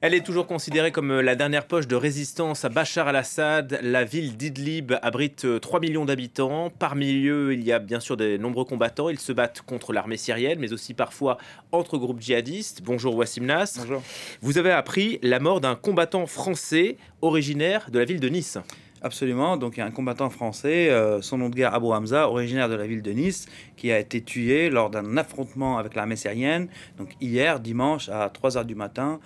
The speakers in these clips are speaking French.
Elle est toujours considérée comme euh, la dernière poche de résistance à Bachar al-Assad. La ville d'Idlib abrite 3 euh, millions d'habitants. Parmi eux, il y a bien sûr de nombreux combattants. Ils se battent contre l'armée syrienne, mais aussi parfois entre groupes djihadistes. Bonjour Wassim Nas. Bonjour. Vous avez appris la mort d'un combattant français originaire de la ville de Nice. Absolument, donc il y a un combattant français, euh, son nom de guerre Abou Hamza, originaire de la ville de Nice, qui a été tué lors d'un affrontement avec l'armée syrienne, donc hier dimanche à 3h du matin,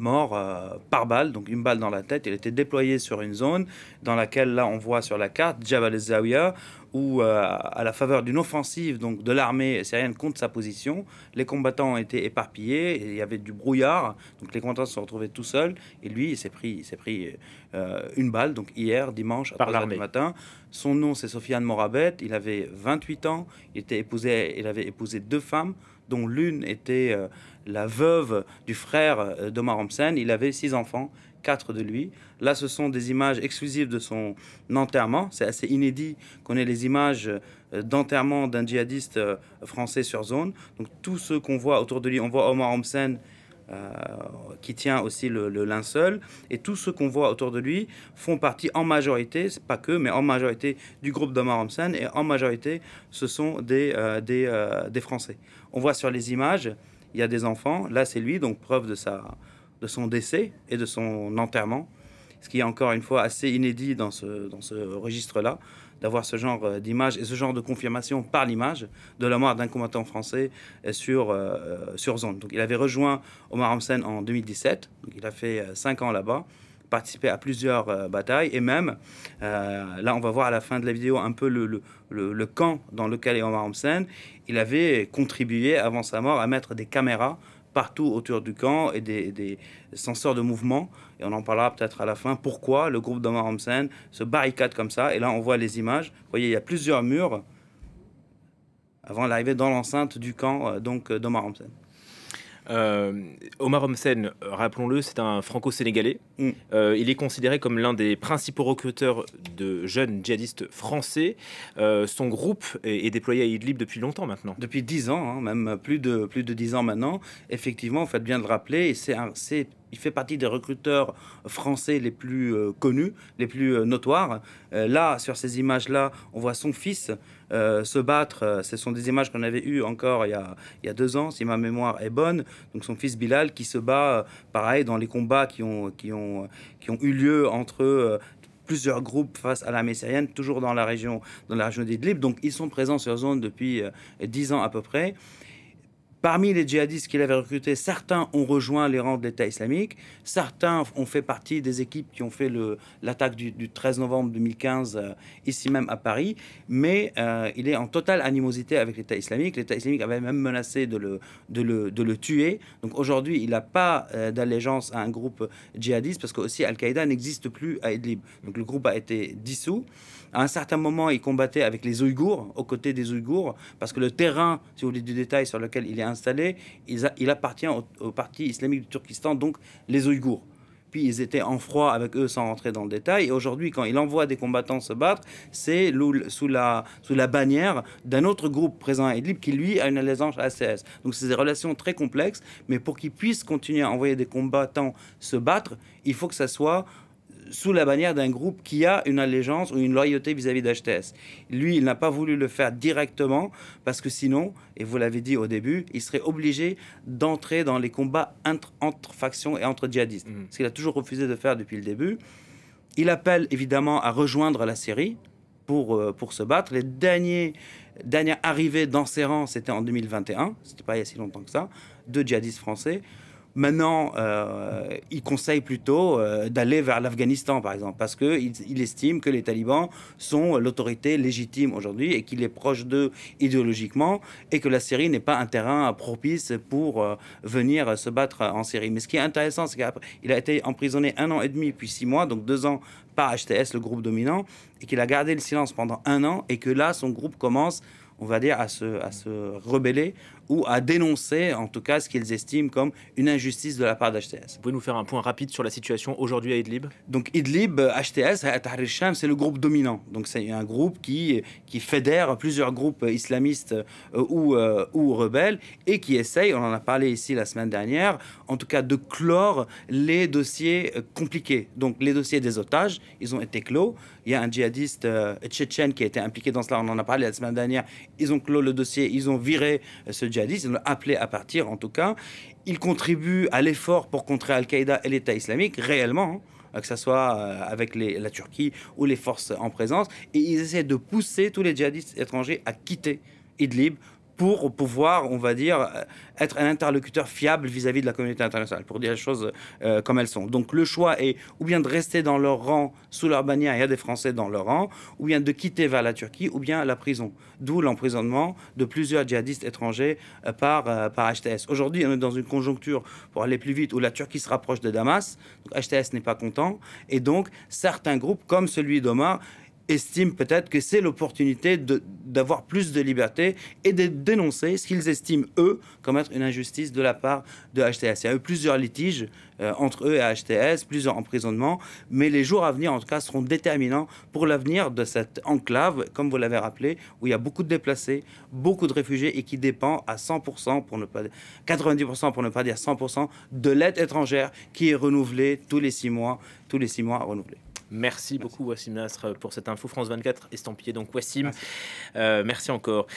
mort euh, par balle, donc une balle dans la tête. Il était déployé sur une zone dans laquelle, là, on voit sur la carte Jabal al zawiya où, euh, à la faveur d'une offensive donc de l'armée syrienne contre sa position, les combattants étaient éparpillés, il y avait du brouillard, donc les combattants se sont retrouvés tout seuls, et lui, il s'est pris, il pris euh, une balle, donc hier, dimanche, à par 3 du matin. Son nom, c'est Sofiane Morabet, il avait 28 ans, il, était épousé, il avait épousé deux femmes, dont l'une était euh, la veuve du frère euh, d'Omar Homsen. Il avait six enfants, quatre de lui. Là, ce sont des images exclusives de son enterrement. C'est assez inédit qu'on ait les images euh, d'enterrement d'un djihadiste français sur zone. Donc tout ce qu'on voit autour de lui, on voit Omar Homsen, euh, qui tient aussi le, linceul. Et tous ceux qu'on voit autour de lui font partie en majorité, pas que, mais en majorité du groupe d'Omar Hamsan. et en majorité ce sont des, euh, des, euh, des, Français. On voit sur les images, il y a des enfants, là c'est lui, donc preuve de, sa, de son décès et de son enterrement, ce qui est encore une fois assez inédit dans ce, dans ce registre-là d'avoir ce genre euh, d'image et ce genre de confirmation par l'image de la mort d'un combattant français euh, sur, euh, sur zone. Donc il avait rejoint Omar Hamsen en 2017, donc il a fait cinq ans là-bas participé à plusieurs batailles et même, là on va voir à la fin de la vidéo un peu le, le camp dans lequel est Omar Hamsen, il avait contribué avant sa mort à mettre des caméras partout autour du camp et des, senseurs de mouvement. Et on en parlera peut-être à la fin pourquoi le groupe d'Omar Homsen se barricade comme ça. Et là, on voit les images. Vous voyez, il y a plusieurs murs avant l'arrivée dans l'enceinte du camp euh, donc euh, d'Omar Homsen. Euh, Omar Homsen, euh, rappelons-le, c'est un franco-sénégalais. Mm. Euh, il est considéré comme l'un des principaux recruteurs de jeunes djihadistes français. son groupe est, déployé à Idlib depuis longtemps maintenant. Depuis dix ans, hein, même plus de, plus de 10 ans maintenant. Effectivement, vous faites bien de le rappeler, c'est il fait partie des recruteurs français les plus euh, connus, les plus euh, notoires. Euh, là, sur ces images-là, on voit son fils se battre. Ce sont des images qu'on avait eues encore il y, a, deux ans, si ma mémoire est bonne. Donc son fils Bilal qui se bat, pareil, dans les combats qui ont, eu lieu entre plusieurs groupes face à la syrienne, toujours dans la région, dans la région d'Idlib. Donc ils sont présents sur zone depuis dix ans à peu près. Parmi les djihadistes qu'il avait recrutés, certains ont rejoint les rangs de l'État islamique, certains ont fait partie des équipes qui ont fait l'attaque du, 13 novembre 2015 euh, ici même à Paris, mais euh, il est en totale animosité avec l'État islamique. L'État islamique avait même menacé de le, de le, tuer. Donc aujourd'hui, il n'a pas euh, d'allégeance à un groupe djihadiste parce que aussi Al-Qaïda n'existe plus à Idlib. Donc le groupe a été dissous. À un certain moment, il combattait avec les Ouïghours, aux côtés des Ouïghours, parce que le terrain, si vous voulez du détail, sur lequel il est installé, il, appartient au, parti islamique du Turkestan, donc les Ouïghours. Puis ils étaient en froid avec eux sans rentrer dans le détail. Et aujourd'hui, quand il envoie des combattants se battre, c'est sous la, sous la bannière d'un autre groupe présent à Idlib qui, lui, a une allégeance à CS. Donc c'est des relations très complexes. Mais pour qu'ils puissent continuer à envoyer des combattants se battre, il faut que ça soit sous la bannière d'un groupe qui a une allégeance ou une loyauté vis-à-vis d'HTS. Lui, il n'a pas voulu le faire directement parce que sinon, et vous l'avez dit au début, il serait obligé d'entrer dans les combats entre, factions et entre djihadistes, mhm. ce qu'il a toujours refusé de faire depuis le début. Il appelle évidemment à rejoindre la Syrie pour, euh, pour se battre. Les derniers, dernières arrivées dans ses rangs, c'était en 2021, c'était pas il y a si longtemps que ça, de djihadistes français. Maintenant, euh, il conseille plutôt euh, d'aller vers l'Afghanistan, par exemple, parce qu'il il estime que les talibans sont l'autorité légitime aujourd'hui et qu'il est proche d'eux idéologiquement et que la Syrie n'est pas un terrain propice pour euh, venir se battre en Syrie. Mais ce qui est intéressant, c'est qu'il a été emprisonné un an et demi, puis six mois, donc deux ans par HTS, le groupe dominant, et qu'il a gardé le silence pendant un an et que là, son groupe commence on va dire, à se, à se rebeller ou à dénoncer, en tout cas, ce qu'ils estiment comme une injustice de la part d'HTS. Vous pouvez nous faire un point rapide sur la situation aujourd'hui à Idlib Donc Idlib, HTS, c'est le groupe dominant. Donc c'est un groupe qui, qui fédère plusieurs groupes islamistes euh, ou, euh, ou rebelles et qui essaye, on en a parlé ici la semaine dernière, en tout cas de clore les dossiers euh, compliqués. Donc les dossiers des otages, ils ont été clos. Il y a un djihadiste tchétchène qui a été impliqué dans cela, on en a parlé la semaine dernière, ils ont clos le dossier, ils ont viré euh, ce djihadiste, ils l'ont appelé à partir en tout cas. Ils contribuent à l'effort pour contrer Al-Qaïda et l'État islamique, réellement hein, que ce soit euh, avec la Turquie ou les forces en présence. Et ils essaient de pousser tous les djihadistes étrangers à quitter Idlib pour pouvoir, on va dire, euh, être un interlocuteur fiable vis-à-vis de la communauté internationale, pour dire les choses euh, comme elles sont. Donc le choix est ou bien de rester dans leur rang, sous leur bannière, il y a des Français dans leur rang, ou bien de quitter vers la Turquie, ou bien la prison. D'où l'emprisonnement de plusieurs djihadistes étrangers euh, par, par HTS. Aujourd'hui, on est dans une conjoncture, pour aller plus vite, où la Turquie se rapproche de Damas, HTS n'est pas content, et donc certains groupes, comme celui d'Omar, estiment peut-être que c'est l'opportunité d'avoir plus de liberté et de dénoncer ce qu'ils estiment, eux, comme être une injustice de la part de HTS. Il y a eu plusieurs litiges euh, entre eux et HTS, plusieurs emprisonnements, mais les jours à venir, en tout cas, seront déterminants pour l'avenir de cette enclave, comme vous l'avez rappelé, où il y a beaucoup de déplacés, beaucoup de réfugiés et qui dépend à 100%, pour ne pas 90% pour ne pas dire 100%, de l'aide étrangère qui est renouvelée tous les six mois, tous les six mois à renouveler. Merci, beaucoup, Wassim Nasr, pour cette info. France 24, estampillée, donc Wassim. merci euh, encore.